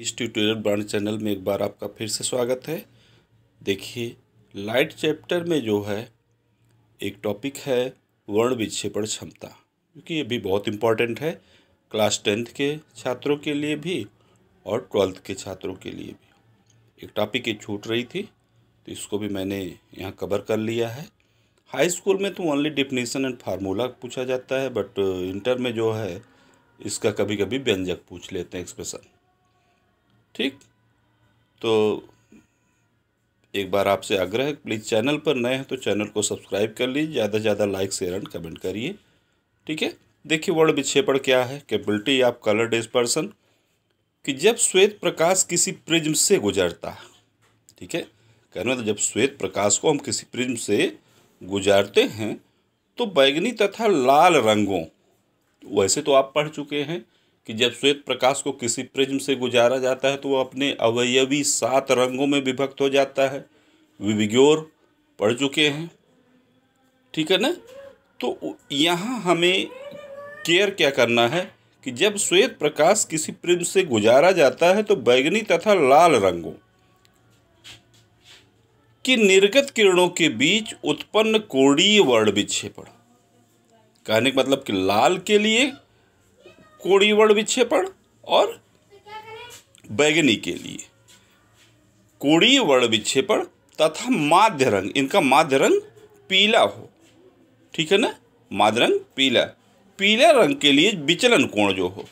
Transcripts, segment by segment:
इस tutorial brand channel में एक बार आपका फिर से स्वागत है देखिए लाइट चैप्टर में जो है एक टॉपिक है वर्ण विक्षेपण क्षमता क्योंकि ये भी बहुत इम्पॉर्टेंट है क्लास टेंथ के छात्रों के लिए भी और ट्वेल्थ के छात्रों के लिए भी एक टॉपिक ये छूट रही थी तो इसको भी मैंने यहाँ कवर कर लिया है हाई स्कूल में तो ओनली डिफिनेशन एंड फार्मूला पूछा जाता है बट इंटर में जो है इसका कभी कभी व्यंजक पूछ लेते हैं एक्सप्रेशन ठीक तो एक बार आपसे आग्रह है प्लीज़ चैनल पर नए हैं तो चैनल को सब्सक्राइब कर लीजिए ज़्यादा से ज़्यादा लाइक शेयर एंड कमेंट करिए ठीक है देखिए वर्ण विक्षेपण क्या है capability of coloured is person कि जब श्वेत प्रकाश किसी प्रिज्म से गुजरता है ठीक है कहना तो मतलब जब श्वेत प्रकाश को हम किसी प्रिज्म से गुजारते हैं तो बैगनी तथा लाल रंगों वैसे तो आप पढ़ चुके हैं कि जब श्वेत प्रकाश को किसी प्रिज्म से गुजारा जाता है तो वह अपने अवयवी सात रंगों में विभक्त हो जाता है विविग्योर पढ़ चुके हैं ठीक है ना तो यहाँ हमें केयर क्या करना है कि जब श्वेत प्रकाश किसी प्रिज्म से गुजारा जाता है तो बैगनी तथा लाल रंगों की निर्गत किरणों के बीच उत्पन्न कोड़ी वर्ण विच्छेपण कहने का मतलब कि लाल के लिए कोड़ीवर्ण विक्षेपण और बैगनी के लिए कोड़ी वर्ण विक्षेपण तथा माध्य रंग इनका माध्य रंग पीला हो ठीक है ना माध्य रंग पीला पीला रंग के लिए विचलन कोण जो हो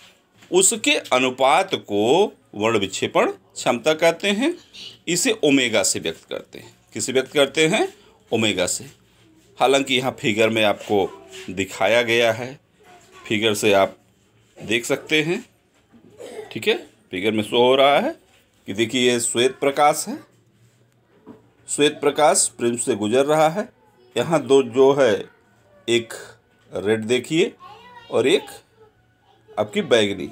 उसके अनुपात को वर्ण विक्षेपण क्षमता कहते हैं इसे ओमेगा से व्यक्त करते हैं किसे व्यक्त करते हैं ओमेगा से हालांकि यहाँ फिगर में आपको दिखाया गया है फिगर से आप देख सकते हैं ठीक है फिगर में शो हो रहा है कि देखिए ये श्वेत प्रकाश है श्वेत प्रकाश प्रिज्म से गुजर रहा है यहाँ दो जो है एक रेड देखिए और एक आपकी बैगनी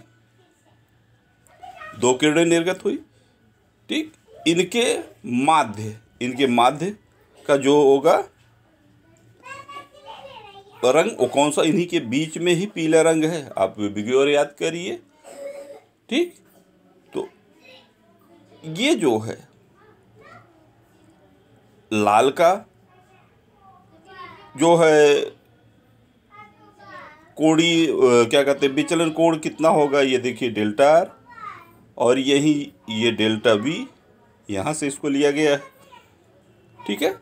दो किरणें निर्गत हुई ठीक इनके माध्य इनके माध्य का जो होगा रंग वो कौन सा इन्हीं के बीच में ही पीला रंग है आप और याद करिए ठीक तो ये जो है लाल का जो है कोड़ी क्या कहते हैं विचलन कोण कितना होगा ये देखिए डेल्टा आर और यही ये डेल्टा बी यहाँ से इसको लिया गया है ठीक है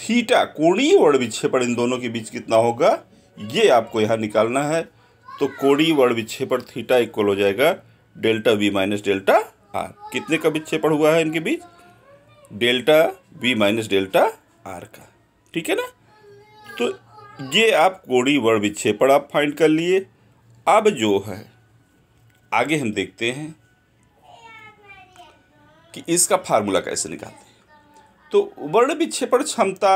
थीटा कोणीय वर्ण विक्षेपण इन दोनों के बीच कितना होगा ये आपको यहाँ निकालना है तो कोणीय वर्ण विक्षेपण थीटा इक्वल हो जाएगा delta v minus delta r कितने का विक्षेपण हुआ है इनके बीच delta v minus delta r का ठीक है ना तो ये आप कोणीय वर्ण विक्षेपण आप फाइंड कर लिए अब जो है आगे हम देखते हैं कि इसका फार्मूला कैसे निकालते हैं तो वर्ण विक्षेपण क्षमता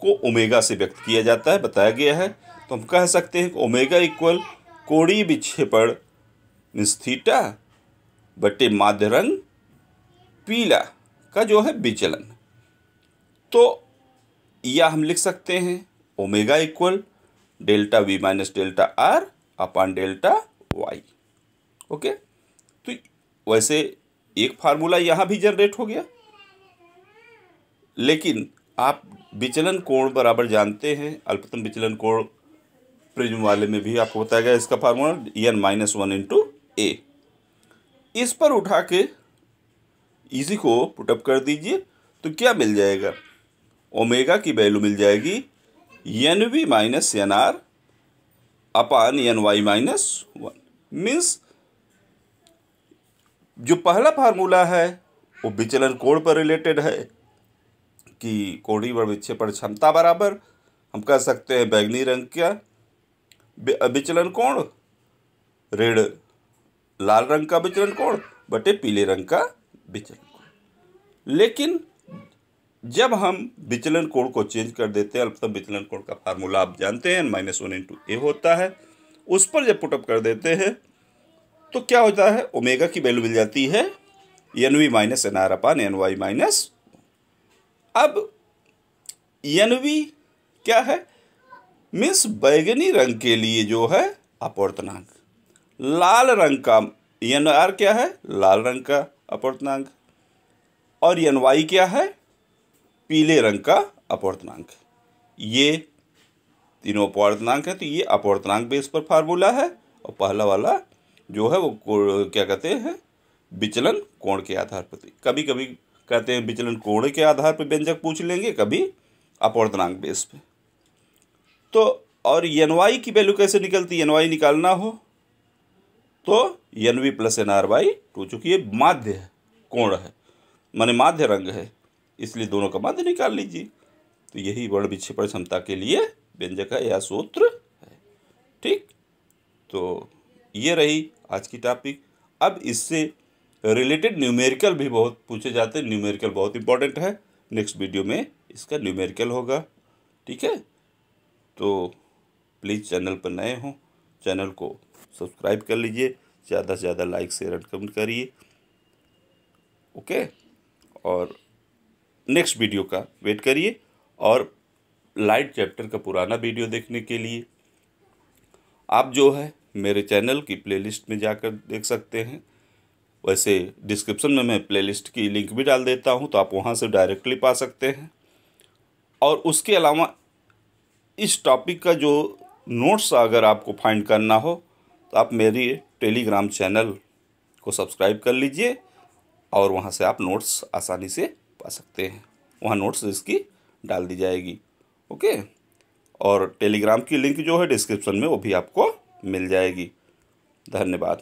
को ओमेगा से व्यक्त किया जाता है बताया गया है तो हम कह सकते हैं कि ओमेगा इक्वल कोड़ी विक्षेपण मीन्स बटे माध्य रंग पीला का जो है विचलन तो या हम लिख सकते हैं omega equal delta v minus delta r upon delta y okay तो वैसे एक फार्मूला यहाँ भी जनरेट हो गया लेकिन आप विचलन कोण बराबर जानते हैं अल्पतम विचलन कोण प्रिज्म वाले में भी आपको बताया गया इसका formula n minus one into a इस पर उठा के इसी को पुटअप कर दीजिए तो क्या मिल जाएगा ओमेगा की वैल्यू मिल जाएगी n we minus N R upon N Y minus one means जो पहला फार्मूला है वो विचलन कोण पर रिलेटेड है की कोड़ी व विक्षेपण क्षमता बराबर हम कह सकते हैं बैगनी रंग का विचलन कोण ऋण लाल रंग का विचलन कोण बटे पीले रंग का विचलन कोण लेकिन जब हम विचलन कोण को चेंज कर देते हैं अल्पतम विचलन कोण का फार्मूला आप जानते हैं माइनस वन इंटू ए होता है उस पर जब पुटअप कर देते हैं तो क्या होता है ओमेगा की वैल्यू मिल जाती है N we minus N R upon N Y minus अब वी क्या है मीन्स बैगनी रंग के लिए जो है अपवर्तनांक लाल रंग का एन आर क्या है लाल रंग का अपवर्तनांक और एन वाई क्या है पीले रंग का अपवर्तनांक ये तीनों अपवर्तनांक है तो ये अपवर्तनांक बेस पर फार्मूला है और पहला वाला जो है वो क्या कहते हैं विचलन कोण के आधार पर कभी कभी कहते हैं विचलन कोण के आधार पर व्यंजक पूछ लेंगे कभी अपवर्तनांक बेस पे तो और एन वाई की वैल्यू कैसे निकलती एन वाई निकालना हो तो N V plus N R Y two चूंकि ये माध्य है कोण है माने माध्य रंग है इसलिए दोनों का माध्य निकाल लीजिए तो यही वर्ण विक्षेपण क्षमता के लिए व्यंजक है या सूत्र है ठीक तो ये रही आज की टॉपिक अब इससे रिलेटेड न्यूमेरिकल भी बहुत पूछे जाते हैं न्यूमेरिकल बहुत इंपॉर्टेंट है नेक्स्ट वीडियो में इसका न्यूमेरिकल होगा ठीक है तो प्लीज़ चैनल पर नए हों चैनल को सब्सक्राइब कर लीजिए ज़्यादा से ज़्यादा लाइक शेयर एंड कमेंट करिए ओके और नेक्स्ट वीडियो का वेट करिए और लाइट चैप्टर का पुराना वीडियो देखने के लिए आप जो है मेरे चैनल की प्लेलिस्ट में जाकर देख सकते हैं वैसे डिस्क्रिप्शन में मैं प्लेलिस्ट की लिंक भी डाल देता हूँ तो आप वहाँ से डायरेक्टली पा सकते हैं और उसके अलावा इस टॉपिक का जो नोट्स अगर आपको फाइंड करना हो तो आप मेरी टेलीग्राम चैनल को सब्सक्राइब कर लीजिए और वहाँ से आप नोट्स आसानी से पा सकते हैं वहाँ नोट्स इसकी डाल दी जाएगी ओके और टेलीग्राम की लिंक जो है डिस्क्रिप्शन में वो भी आपको मिल जाएगी धन्यवाद